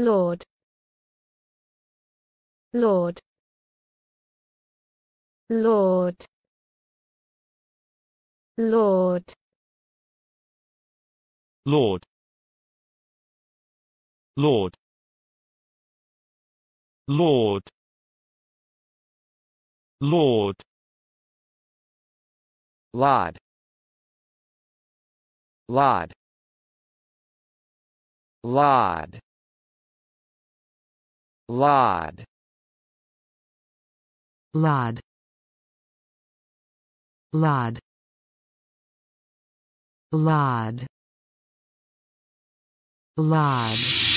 Lord Lord Lord Lord Lord Lord Lord Lord Lod Lod Lod Lod Lod Lod Lod Lod